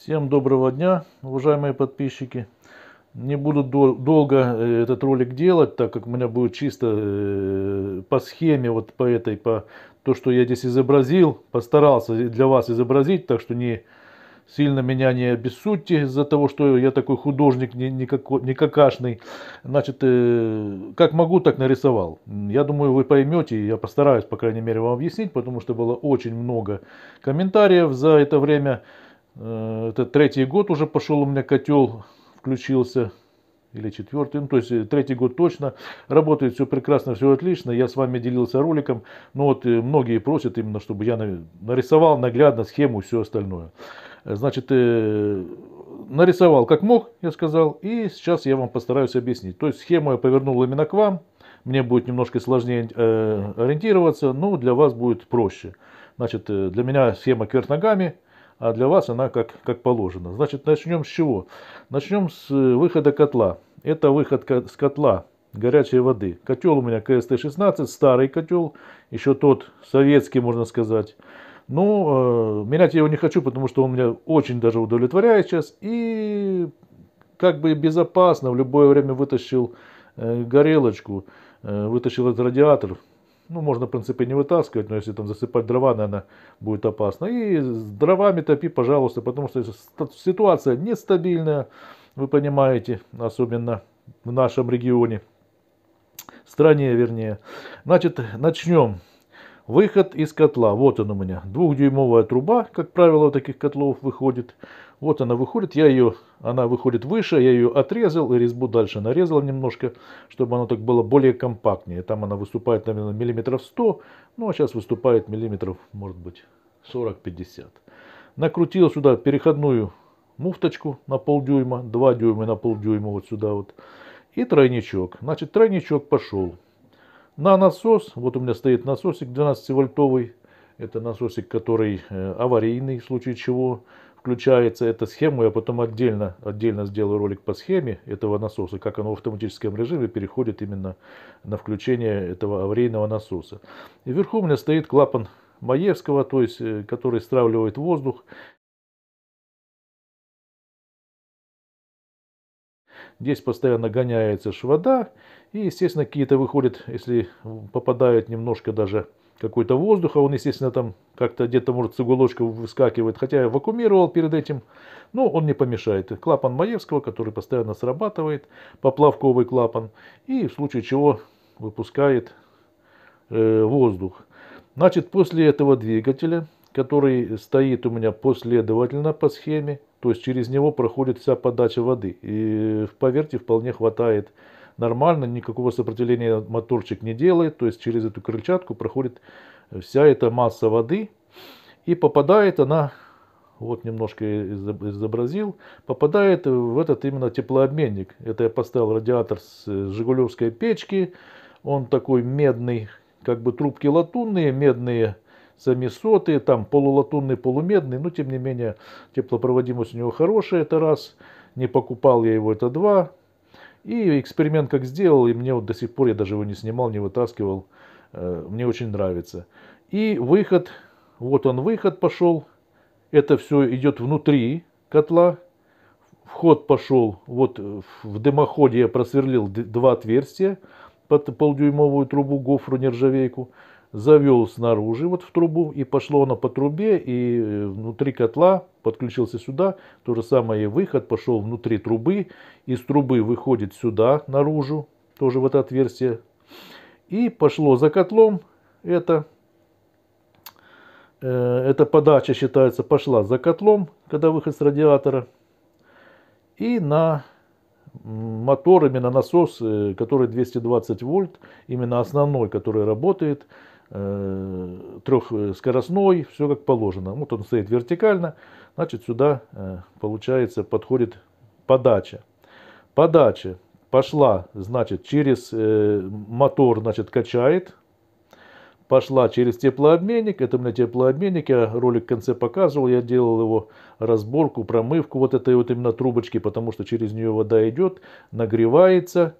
Всем доброго дня, уважаемые подписчики. Не буду дол долго э, этот ролик делать, так как у меня будет чисто э, по схеме, вот по этой, по то, что я здесь изобразил, постарался для вас изобразить, так что не сильно меня не обессудьте из-за того, что я такой художник не, не, како, не какашный. Значит, э, как могу, так нарисовал. Я думаю, вы поймете, я постараюсь, по крайней мере, вам объяснить, потому что было очень много комментариев за это время. Э, это третий год уже пошел у меня котел, включился или четвертый, ну то есть э, третий год точно, работает все прекрасно, все отлично, я с вами делился роликом, но ну, вот э, многие просят именно, чтобы я нарисовал наглядно схему и все остальное. Значит, нарисовал как мог, я сказал, и сейчас я вам постараюсь объяснить. То есть схему я повернул именно к вам, мне будет немножко сложнее ориентироваться, но ну, для вас будет проще. Значит, для меня схема кверх ногами, а для вас она как, как положено. Значит, начнем с чего? Начнем с э, выхода котла. Это выход с котла горячей воды. Котел у меня КСТ-16, старый котел, еще тот советский, можно сказать. Но ну, э, менять я его не хочу, потому что он меня очень даже удовлетворяет сейчас. И как бы безопасно в любое время вытащил э, горелочку, э, вытащил этот радиатор, ну, можно, в принципе, не вытаскивать, но если там засыпать дрова, наверное, будет опасно. И с дровами топи, пожалуйста, потому что ситуация нестабильная, вы понимаете, особенно в нашем регионе, стране, вернее. Значит, начнем. Выход из котла, вот он у меня, двухдюймовая труба, как правило, у таких котлов выходит, вот она выходит, я ее, она выходит выше, я ее отрезал и резьбу дальше нарезал немножко, чтобы она так было более компактнее. Там она выступает, наверное, миллиметров 100, ну а сейчас выступает миллиметров, может быть, 40-50. Накрутил сюда переходную муфточку на полдюйма, 2 дюйма на полдюйма вот сюда вот. И тройничок. Значит, тройничок пошел на насос. Вот у меня стоит насосик 12-вольтовый. Это насосик, который э, аварийный, в случае чего включается эта схема, я потом отдельно, отдельно сделаю ролик по схеме этого насоса, как оно в автоматическом режиме переходит именно на включение этого аварийного насоса. И вверху у меня стоит клапан Маевского, то есть, э, который стравливает воздух. Здесь постоянно гоняется вода и, естественно, какие-то выходят, если попадают немножко даже какой-то воздуха, он, естественно, там как-то где-то, может, с уголочка выскакивает, хотя я вакуумировал перед этим, но он не помешает. Клапан Маевского, который постоянно срабатывает, поплавковый клапан, и в случае чего выпускает э, воздух. Значит, после этого двигателя, который стоит у меня последовательно по схеме, то есть через него проходит вся подача воды, и, поверьте, вполне хватает нормально, никакого сопротивления моторчик не делает, то есть через эту крыльчатку проходит э, вся эта масса воды и попадает она, вот немножко изобразил, попадает в этот именно теплообменник. Это я поставил радиатор с э, жигулевской печки, он такой медный, как бы трубки латунные, медные сами соты, там полулатунный, полумедный, но тем не менее теплопроводимость у него хорошая, это раз. Не покупал я его, это два. И эксперимент как сделал, и мне вот до сих пор, я даже его не снимал, не вытаскивал, э, мне очень нравится. И выход, вот он выход пошел, это все идет внутри котла, вход пошел, вот в дымоходе я просверлил два отверстия под полдюймовую трубу, гофру, нержавейку завел снаружи вот в трубу, и пошло оно по трубе, и э, внутри котла подключился сюда, то же самое и выход пошел внутри трубы, из трубы выходит сюда, наружу, тоже в это отверстие, и пошло за котлом, это, э, эта подача считается пошла за котлом, когда выход с радиатора, и на мотор, именно насос, э, который 220 вольт, именно основной, который работает, Э, трехскоростной, все как положено. Вот он стоит вертикально, значит сюда э, получается подходит подача. Подача пошла, значит, через э, мотор, значит, качает, пошла через теплообменник. Это у меня теплообменник, я а ролик в конце показывал, я делал его разборку, промывку вот этой вот именно трубочки, потому что через нее вода идет, нагревается.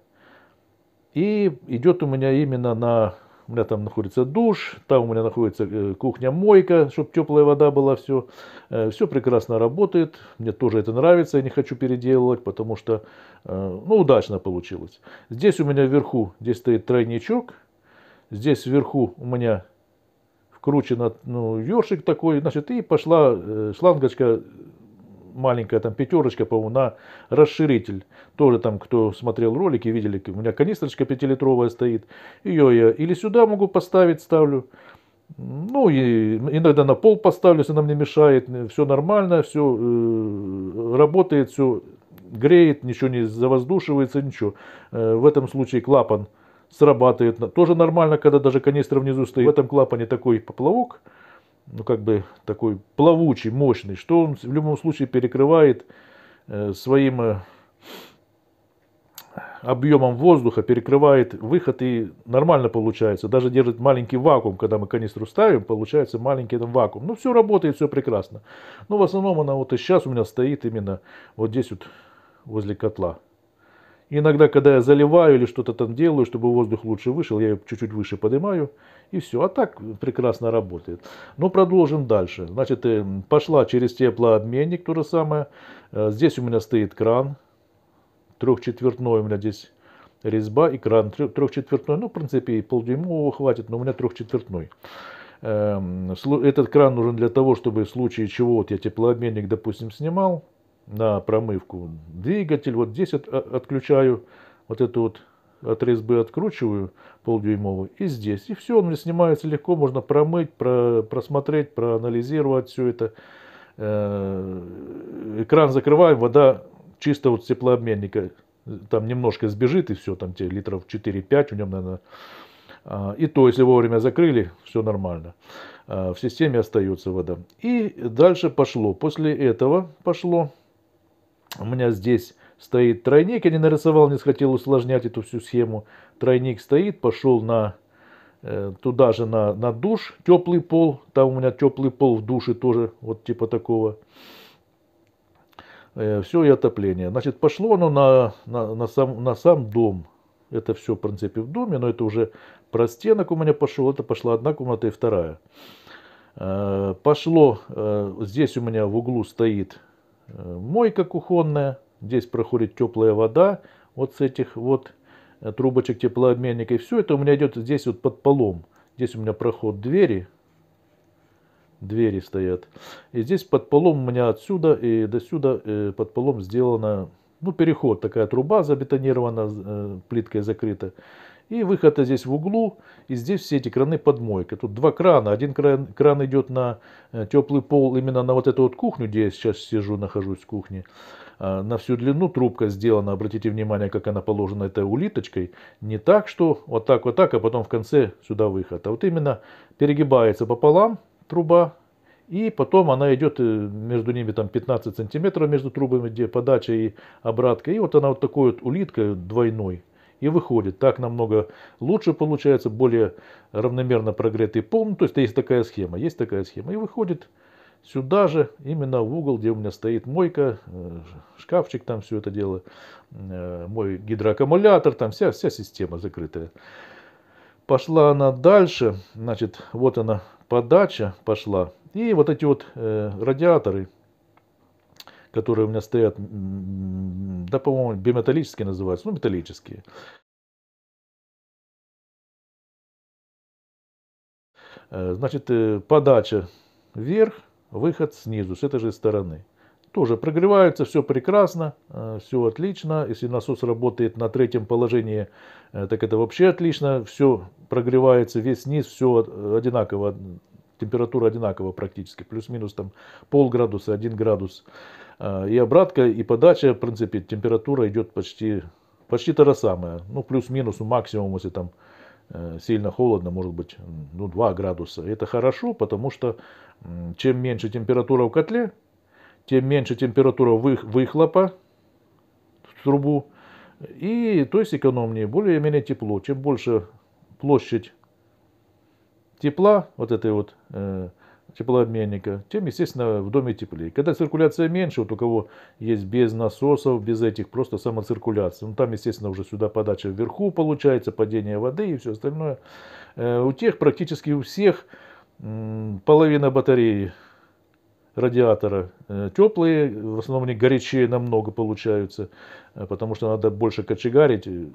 И идет у меня именно на у меня там находится душ, там у меня находится э, кухня-мойка, чтобы теплая вода была, все. Э, все прекрасно работает, мне тоже это нравится, я не хочу переделывать, потому что, э, ну, удачно получилось. Здесь у меня вверху, здесь стоит тройничок, здесь вверху у меня вкручен ну, ершик такой, значит, и пошла шлангочка маленькая там пятерочка, по-моему, на расширитель. Тоже там, кто смотрел ролики, видели, у меня канистрочка пятилитровая стоит. Ее я или сюда могу поставить, ставлю. Ну, и иногда на пол поставлю, если она мне мешает. Все нормально, все э, работает, все греет, ничего не завоздушивается, ничего. Э, в этом случае клапан срабатывает. Тоже нормально, когда даже канистра внизу стоит. В этом клапане такой поплавок ну, как бы такой плавучий, мощный, что он в любом случае перекрывает э, своим э, объемом воздуха, перекрывает выход и нормально получается. Даже держит маленький вакуум, когда мы канистру ставим, получается маленький там вакуум. Ну, все работает, все прекрасно. Но ну, в основном она вот и сейчас у меня стоит именно вот здесь вот возле котла. Иногда, когда я заливаю или что-то там делаю, чтобы воздух лучше вышел, я ее чуть-чуть выше поднимаю, и все. А так прекрасно работает. Но продолжим дальше. Значит, э, пошла через теплообменник, то же самое. Э, здесь у меня стоит кран, трехчетвертной у меня здесь резьба, и кран трехчетвертной. Ну, в принципе, и полдюймового хватит, но у меня трехчетвертной. Эм, этот кран нужен для того, чтобы в случае чего, вот я теплообменник, допустим, снимал, на промывку двигатель. Вот здесь от, отключаю вот эту вот отрез бы откручиваю полдюймовый и здесь. И все, он мне снимается легко, можно промыть, про, просмотреть, проанализировать все это. Э, экран закрываем, вода чисто вот теплообменника. Там немножко сбежит и все, там те литров 4-5 у него, наверное. А, и то, если вовремя закрыли, все нормально. А, в системе остается вода. И дальше пошло. После этого пошло у меня здесь стоит тройник. Я не нарисовал, не хотел усложнять эту всю схему. Тройник стоит, пошел на э, туда же на, на душ, теплый пол. Там у меня теплый пол в душе тоже, вот типа такого. Э, все и отопление. Значит, пошло оно на, на, на, сам, на сам дом. Это все, в принципе, в доме, но это уже про стенок. у меня пошел. Это пошла одна комната и вторая. Э, пошло, здесь у меня в углу стоит мойка кухонная. Здесь проходит теплая вода вот с этих вот э, трубочек теплообменника. И все это у меня идет здесь вот под полом. Здесь у меня проход двери. Двери стоят. И здесь под полом у меня отсюда и до сюда э, под полом сделана ну, переход. Такая труба забетонирована, э, плиткой закрыта. И выход здесь в углу, и здесь все эти краны под мойкой. Тут два крана. Один кран, кран идет на э, теплый пол, именно на вот эту вот кухню, где я сейчас сижу, нахожусь в кухне. А, на всю длину трубка сделана, обратите внимание, как она положена этой улиточкой. Не так, что вот так, вот так, а потом в конце сюда выход. А вот именно перегибается пополам труба, и потом она идет э, между ними там 15 сантиметров между трубами, где подача и обратка. И вот она вот такой вот улиткой двойной и выходит. Так намного лучше получается, более равномерно прогретый пол. Ну, то есть есть такая схема, есть такая схема. И выходит сюда же, именно в угол, где у меня стоит мойка, э, шкафчик там все это дело, э, мой гидроаккумулятор, там вся, вся система закрытая. Пошла она дальше, значит, вот она подача пошла. И вот эти вот э, радиаторы, которые у меня стоят, да, по-моему, биметаллические называются, ну, металлические. Э, значит, э, подача вверх, выход снизу, с этой же стороны. Тоже прогревается, все прекрасно, э, все отлично. Если насос работает на третьем положении, так это вообще отлично. Все прогревается, весь низ, все одинаково температура одинаковая практически, плюс-минус там полградуса, один градус. А, и обратка, и подача, в принципе, температура идет почти, почти то же самое Ну, плюс-минус, ну, максимум, если там э, сильно холодно, может быть, ну, 2 градуса. Это хорошо, потому что чем меньше температура в котле, тем меньше температура вых выхлопа в трубу, и то есть экономнее, более-менее тепло. Чем больше площадь тепла, вот этой вот э, теплообменника, тем, естественно, в доме теплее. Когда циркуляция меньше, вот у кого есть без насосов, без этих, просто самоциркуляция. Ну, там, естественно, уже сюда подача вверху получается, падение воды и все остальное. Э, у тех, практически у всех, э, половина батареи радиатора э, теплые, в основном они горячее намного получаются, э, потому что надо больше кочегарить, э,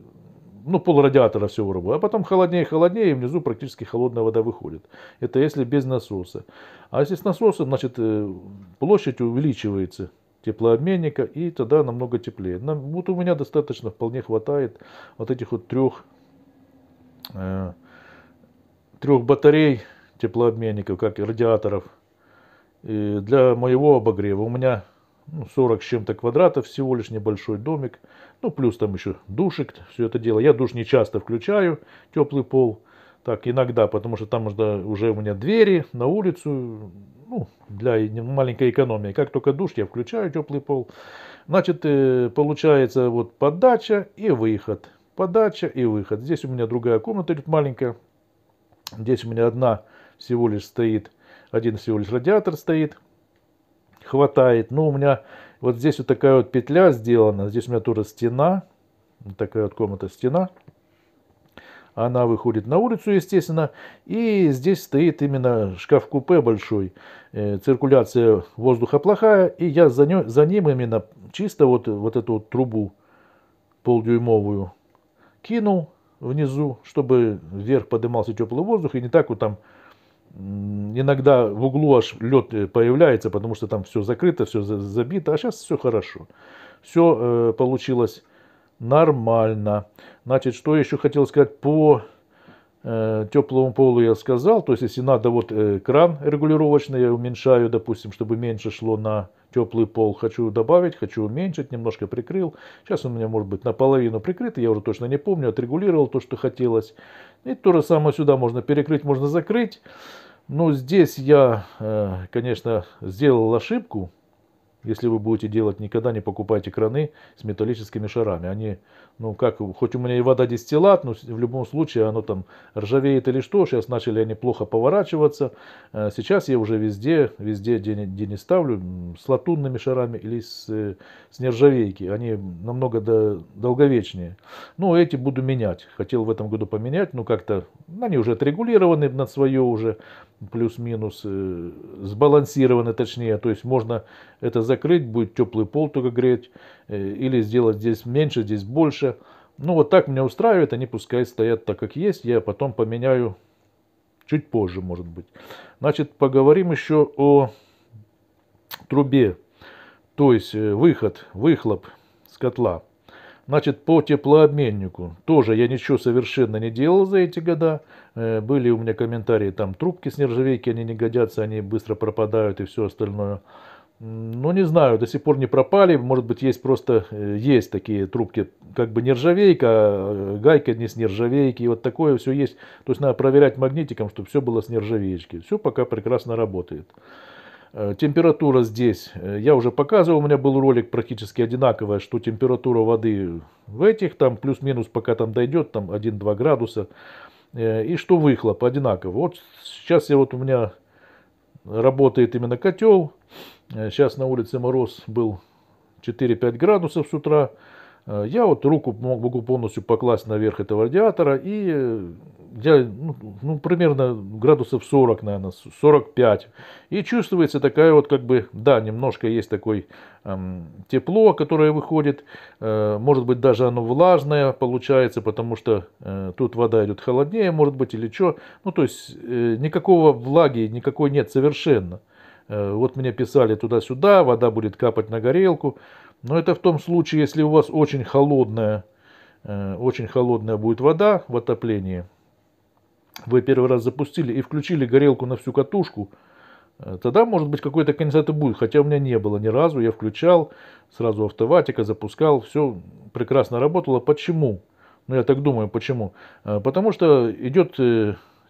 ну, пол радиатора все вырубаю, а потом холоднее холоднее, и внизу практически холодная вода выходит. Это если без насоса. А если с насосом, значит, э, площадь увеличивается теплообменника, и тогда намного теплее. Нам, вот у меня достаточно, вполне хватает вот этих вот трех, э, трех батарей теплообменников, как радиаторов, э, для моего обогрева. У меня 40 ну, с чем-то квадратов, всего лишь небольшой домик. Ну, плюс там еще душик, все это дело. Я душ не часто включаю, теплый пол. Так, иногда, потому что там уже, уже у меня двери на улицу, ну, для маленькой экономии. Как только душ, я включаю теплый пол. Значит, э, получается вот подача и выход. Подача и выход. Здесь у меня другая комната идет маленькая. Здесь у меня одна всего лишь стоит, один всего лишь радиатор стоит хватает. Но ну, у меня вот здесь вот такая вот петля сделана. Здесь у меня тоже стена. Вот такая вот комната стена. Она выходит на улицу, естественно. И здесь стоит именно шкаф-купе большой. Э, циркуляция воздуха плохая. И я за, не за ним именно чисто вот, вот эту вот трубу полдюймовую кинул внизу, чтобы вверх поднимался теплый воздух. И не так вот там иногда в углу аж лед э, появляется, потому что там все закрыто, все забито, а сейчас все хорошо. Все э, получилось нормально. Значит, что еще хотел сказать по э, теплому полу я сказал, то есть если надо вот э, кран регулировочный я уменьшаю, допустим, чтобы меньше шло на теплый пол. Хочу добавить, хочу уменьшить, немножко прикрыл. Сейчас он у меня может быть наполовину прикрыт, я уже точно не помню, отрегулировал то, что хотелось. И то же самое сюда можно перекрыть, можно закрыть. Но здесь я, э, конечно, сделал ошибку, если вы будете делать, никогда не покупайте краны с металлическими шарами. Они, ну как, хоть у меня и вода дистиллат, но в любом случае оно там ржавеет или что. Сейчас начали они плохо поворачиваться. Э, сейчас я уже везде, везде, где, где не ставлю, с латунными шарами или с, э, с нержавейки. Они намного до, долговечнее. Но ну, эти буду менять. Хотел в этом году поменять, но как-то они уже отрегулированы над свое уже плюс-минус, э, сбалансированы точнее. То есть можно это закрыть, будет теплый пол только греть, э, или сделать здесь меньше, здесь больше. Ну вот так меня устраивает, они пускай стоят так, как есть, я потом поменяю чуть позже, может быть. Значит, поговорим еще о трубе, то есть э, выход, выхлоп с котла. Значит, по теплообменнику тоже я ничего совершенно не делал за эти года. Э, были у меня комментарии, там трубки с нержавейки, они не годятся, они быстро пропадают и все остальное. Ну, не знаю, до сих пор не пропали. Может быть, есть просто, э, есть такие трубки, как бы нержавейка, э, гайка не с нержавейки. И вот такое все есть. То есть надо проверять магнитиком, чтобы все было с нержавеечки. Все пока прекрасно работает. Э, температура здесь, я уже показывал, у меня был ролик практически одинаковая, что температура воды в этих, там плюс-минус, пока там дойдет, там 1-2 градуса. И что выхлоп одинаково. Вот сейчас я вот у меня работает именно котел. Э, сейчас на улице мороз был 4-5 градусов с утра. Э, я вот руку могу полностью покласть наверх этого радиатора и э, я, ну, ну, примерно градусов 40, наверное, 45. И чувствуется такая вот, как бы, да, немножко есть такое эм, тепло, которое выходит. Э, может быть, даже оно влажное получается, потому что э, тут вода идет холоднее, может быть, или что. Ну, то есть, э, никакого влаги, никакой нет совершенно. Э, вот мне писали туда-сюда, вода будет капать на горелку. Но это в том случае, если у вас очень холодная, э, очень холодная будет вода в отоплении. Вы первый раз запустили и включили горелку на всю катушку. Э, тогда, может быть, какой-то конденсат и будет. Хотя у меня не было ни разу. Я включал, сразу автоватика запускал. Все прекрасно работало. Почему? Ну, я так думаю, почему? Э, потому что идет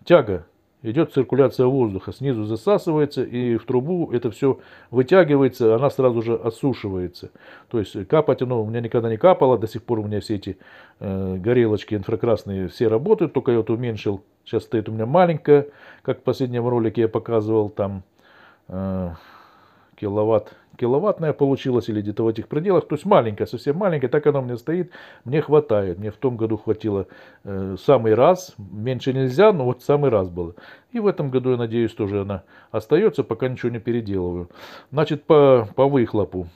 тяга идет циркуляция воздуха, снизу засасывается и в трубу это все вытягивается, она сразу же отсушивается. То есть капать оно у меня никогда не капало, до сих пор у меня все эти э, горелочки инфракрасные все работают, только я вот уменьшил, сейчас стоит у меня маленькая, как в последнем ролике я показывал, там э, киловатт киловаттная получилась или где-то в этих пределах, то есть маленькая, совсем маленькая, так она у меня стоит, мне хватает, мне в том году хватило э, самый раз, меньше нельзя, но вот самый раз было. И в этом году, я надеюсь, тоже она остается, пока ничего не переделываю. Значит, по, по выхлопу.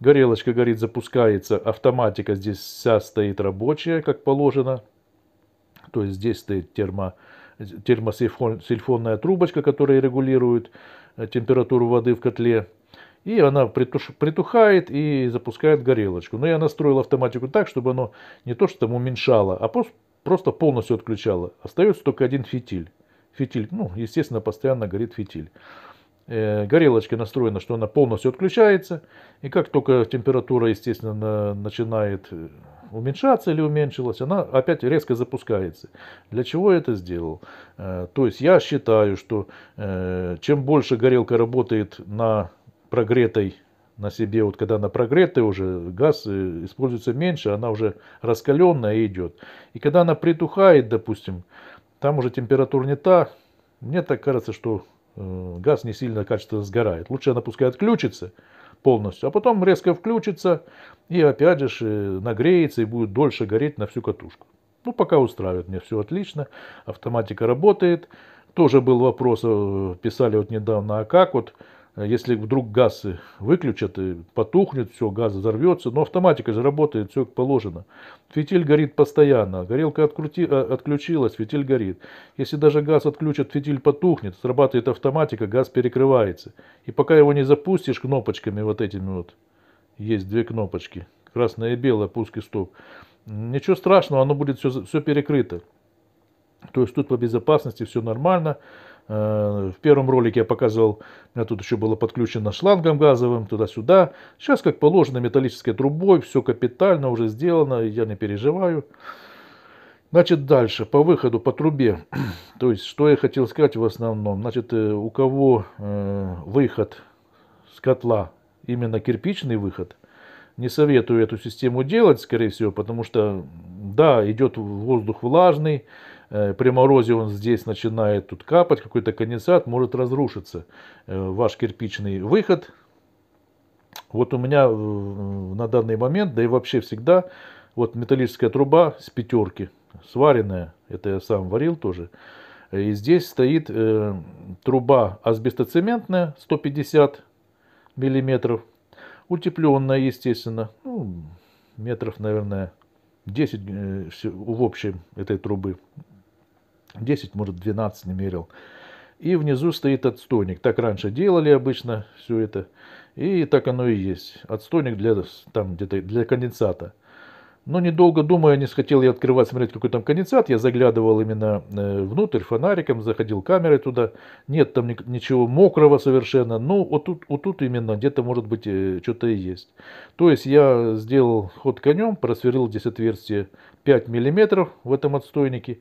Горелочка горит, запускается, автоматика здесь вся стоит рабочая, как положено. То есть здесь стоит термо, термосельфонная трубочка, которая регулирует Э, температуру воды в котле. И она притуш, притухает и запускает горелочку. Но ну, я настроил автоматику так, чтобы оно не то что там уменьшало, а просто, просто полностью отключало. Остается только один фитиль. Фитиль, ну, естественно, постоянно горит фитиль. Э, горелочка настроена, что она полностью отключается. И как только температура, естественно, начинает э, уменьшаться или уменьшилась, она опять резко запускается. Для чего я это сделал? Э, то есть я считаю, что чем больше горелка работает на прогретой на себе, вот когда она прогретая уже, газ используется меньше, она уже раскаленная идет. И когда она притухает, допустим, там уже температура не та, мне так кажется, что Э, газ не сильно качественно сгорает. Лучше она пускай отключится полностью, а потом резко включится и опять же нагреется и будет дольше гореть на всю катушку. Ну, пока устраивает мне все отлично, автоматика работает. Тоже был вопрос, э, писали вот недавно, а как вот Э, если вдруг газы выключат и потухнет, все, газ взорвется, но автоматика же работает, все как положено. Фитиль горит постоянно, горелка открути, э, отключилась, фитиль горит. Если даже газ отключат, фитиль потухнет, срабатывает автоматика, газ перекрывается. И пока его не запустишь кнопочками вот этими вот, есть две кнопочки, красная и белая, пуск и стоп, ничего страшного, оно будет все, все перекрыто. То есть тут по безопасности все нормально. Э, в первом ролике я показывал, у меня тут еще было подключено шлангом газовым туда-сюда. Сейчас, как положено, металлической трубой, все капитально уже сделано, я не переживаю. Значит, дальше, по выходу, по трубе. То есть, что я хотел сказать в основном. Значит, э, у кого э, выход с котла, именно кирпичный выход, не советую эту систему делать, скорее всего, потому что, да, идет воздух влажный, Э, при морозе он здесь начинает тут капать, какой-то конденсат может разрушиться. Э, ваш кирпичный выход. Вот у меня э, на данный момент, да и вообще всегда, вот металлическая труба с пятерки, сваренная, это я сам варил тоже. И здесь стоит э, труба асбестоцементная, 150 миллиметров, утепленная, естественно, ну, метров, наверное, 10 в общем этой трубы. 10, может 12 не мерил. И внизу стоит отстойник. Так раньше делали обычно все это. И так оно и есть. Отстойник для, там, где-то для конденсата. Но недолго думая, не хотел я открывать, смотреть, какой там конденсат. Я заглядывал именно э, внутрь фонариком, заходил камерой туда. Нет там ничего мокрого совершенно. Ну, вот тут, вот тут именно где-то, может быть, э, что-то и есть. То есть я сделал ход конем, просверлил здесь отверстие 5 мм в этом отстойнике.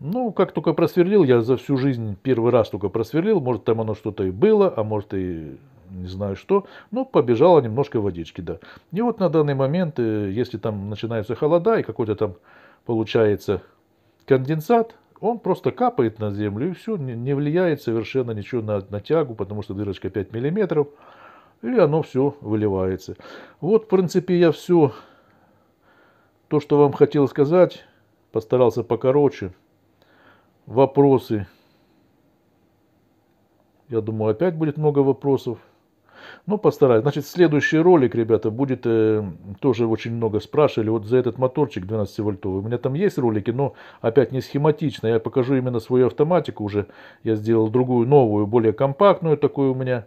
Ну, как только просверлил, я за всю жизнь первый раз только просверлил, может там оно что-то и было, а может и не знаю что, но ну, побежало немножко водички, да. И вот на данный момент, э, если там начинаются холода и какой-то там получается конденсат, он просто капает на землю и все, не, влияет совершенно ничего на, на тягу, потому что дырочка 5 миллиметров, и оно все выливается. Вот, в принципе, я все, то, что вам хотел сказать, постарался покороче, вопросы. Я думаю, опять будет много вопросов. Ну, постараюсь. Значит, следующий ролик, ребята, будет э, тоже очень много спрашивали. Вот за этот моторчик 12-вольтовый. У меня там есть ролики, но опять не схематично. Я покажу именно свою автоматику уже. Я сделал другую, новую, более компактную такую у меня.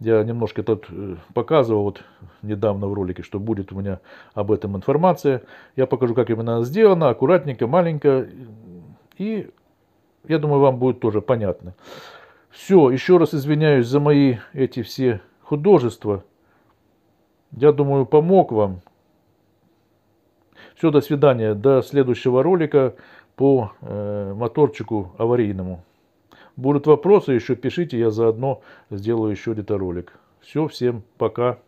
Я немножко тут э, показывал вот недавно в ролике, что будет у меня об этом информация. Я покажу, как именно она сделана, аккуратненько, маленько. И я думаю, вам будет тоже понятно. Все, еще раз извиняюсь за мои эти все художества. Я думаю, помог вам. Все, до свидания. До следующего ролика по э, моторчику аварийному. Будут вопросы еще, пишите, я заодно сделаю еще где-то ролик. Все, всем пока.